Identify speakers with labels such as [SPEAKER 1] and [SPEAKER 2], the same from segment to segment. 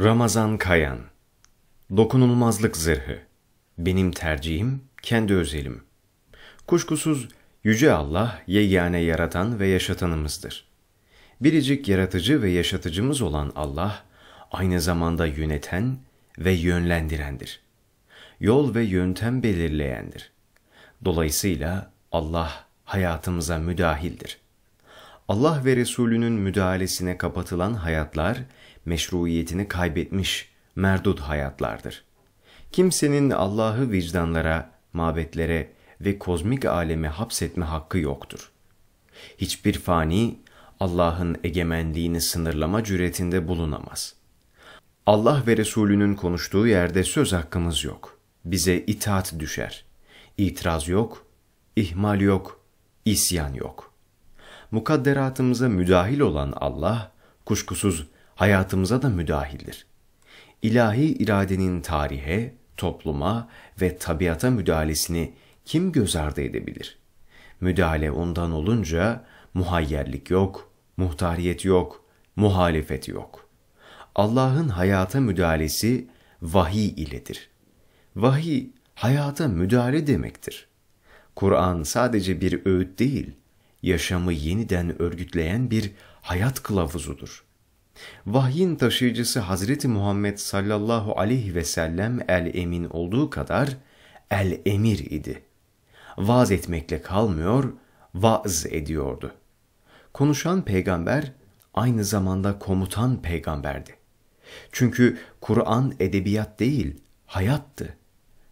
[SPEAKER 1] Ramazan Kayan Dokunulmazlık Zırhı Benim tercihim kendi özelim. Kuşkusuz Yüce Allah yegane yaratan ve yaşatanımızdır. Biricik yaratıcı ve yaşatıcımız olan Allah, aynı zamanda yöneten ve yönlendirendir. Yol ve yöntem belirleyendir. Dolayısıyla Allah hayatımıza müdahildir.'' Allah ve Resulünün müdahalesine kapatılan hayatlar, meşruiyetini kaybetmiş, merdud hayatlardır. Kimsenin Allah'ı vicdanlara, mabetlere ve kozmik aleme hapsetme hakkı yoktur. Hiçbir fani, Allah'ın egemenliğini sınırlama cüretinde bulunamaz. Allah ve Resulünün konuştuğu yerde söz hakkımız yok. Bize itaat düşer. İtiraz yok, ihmal yok, isyan yok.'' mukadderatımıza müdahil olan Allah, kuşkusuz hayatımıza da müdahildir. İlahi iradenin tarihe, topluma ve tabiata müdahalesini kim göz ardı edebilir? Müdahale ondan olunca muhayyerlik yok, muhtariyet yok, muhalefet yok. Allah'ın hayata müdahalesi vahiy iledir. Vahiy hayata müdahale demektir. Kur'an sadece bir öğüt değil, yaşamı yeniden örgütleyen bir hayat kılavuzudur. Vahyin taşıyıcısı Hazreti Muhammed sallallahu aleyhi ve sellem el-emin olduğu kadar el-emir idi. Vaz etmekle kalmıyor, vaz ediyordu. Konuşan peygamber aynı zamanda komutan peygamberdi. Çünkü Kur'an edebiyat değil, hayattı.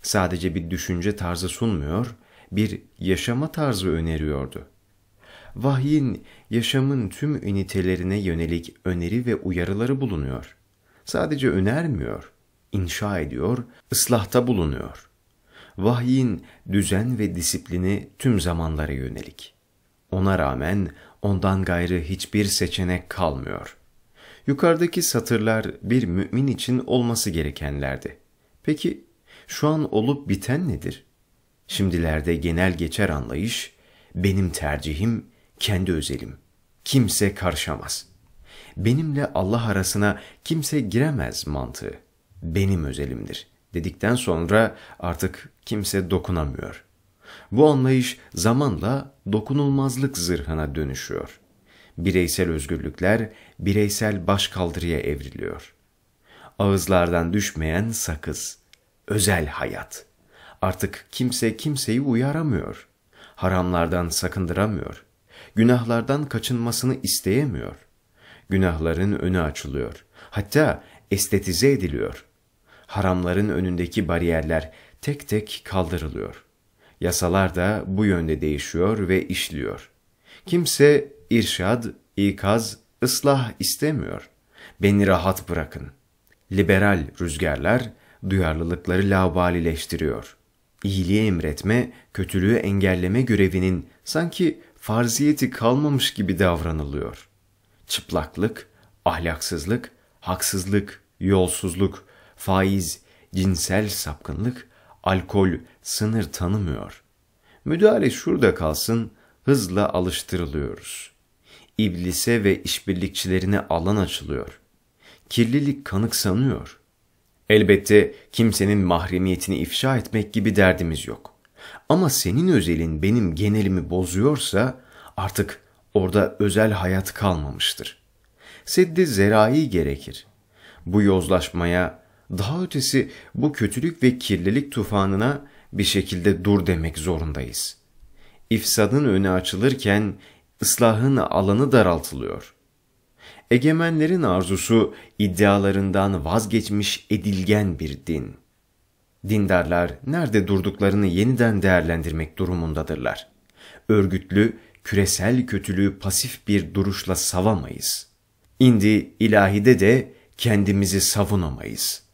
[SPEAKER 1] Sadece bir düşünce tarzı sunmuyor, bir yaşama tarzı öneriyordu.'' vahyin yaşamın tüm ünitelerine yönelik öneri ve uyarıları bulunuyor. Sadece önermiyor, inşa ediyor, ıslahta bulunuyor. Vahyin düzen ve disiplini tüm zamanlara yönelik. Ona rağmen ondan gayrı hiçbir seçenek kalmıyor. Yukarıdaki satırlar bir mümin için olması gerekenlerdi. Peki şu an olup biten nedir? Şimdilerde genel geçer anlayış, benim tercihim kendi özelim. Kimse karışamaz. Benimle Allah arasına kimse giremez mantığı. Benim özelimdir dedikten sonra artık kimse dokunamıyor. Bu anlayış zamanla dokunulmazlık zırhına dönüşüyor. Bireysel özgürlükler bireysel başkaldırıya evriliyor. Ağızlardan düşmeyen sakız, özel hayat. Artık kimse kimseyi uyaramıyor. Haramlardan sakındıramıyor. Günahlardan kaçınmasını isteyemiyor. Günahların önü açılıyor. Hatta estetize ediliyor. Haramların önündeki bariyerler tek tek kaldırılıyor. Yasalar da bu yönde değişiyor ve işliyor. Kimse irşad, ikaz, ıslah istemiyor. Beni rahat bırakın. Liberal rüzgarlar duyarlılıkları lavalileştiriyor. İyiliği emretme, kötülüğü engelleme görevinin sanki farziyeti kalmamış gibi davranılıyor. Çıplaklık, ahlaksızlık, haksızlık, yolsuzluk, faiz, cinsel sapkınlık, alkol sınır tanımıyor. Müdahale şurada kalsın, hızla alıştırılıyoruz. İblise ve işbirlikçilerine alan açılıyor. Kirlilik kanık sanıyor. Elbette kimsenin mahremiyetini ifşa etmek gibi derdimiz yok.'' Ama senin özelin benim genelimi bozuyorsa artık orada özel hayat kalmamıştır. Seddi zerai gerekir. Bu yozlaşmaya, daha ötesi bu kötülük ve kirlilik tufanına bir şekilde dur demek zorundayız. İfsadın önü açılırken ıslahın alanı daraltılıyor. Egemenlerin arzusu iddialarından vazgeçmiş edilgen bir din.'' Dindarlar nerede durduklarını yeniden değerlendirmek durumundadırlar. Örgütlü, küresel kötülüğü pasif bir duruşla savamayız. İndi ilahide de kendimizi savunamayız.''